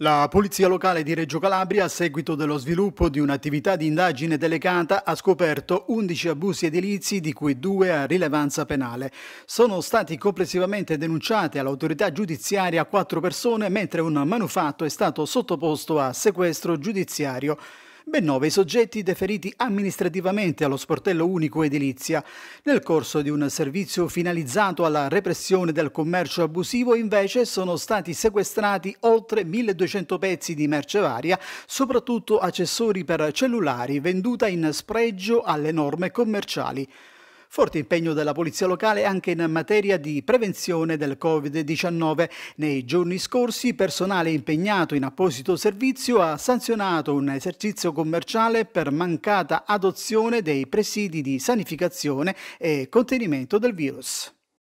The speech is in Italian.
La Polizia Locale di Reggio Calabria, a seguito dello sviluppo di un'attività di indagine delegata, ha scoperto 11 abusi edilizi, di cui due a rilevanza penale. Sono stati complessivamente denunciati all'autorità giudiziaria quattro persone, mentre un manufatto è stato sottoposto a sequestro giudiziario ben nove i soggetti deferiti amministrativamente allo sportello unico edilizia. Nel corso di un servizio finalizzato alla repressione del commercio abusivo invece sono stati sequestrati oltre 1200 pezzi di merce varia, soprattutto accessori per cellulari venduta in spregio alle norme commerciali. Forte impegno della Polizia Locale anche in materia di prevenzione del Covid-19. Nei giorni scorsi personale impegnato in apposito servizio ha sanzionato un esercizio commerciale per mancata adozione dei presidi di sanificazione e contenimento del virus.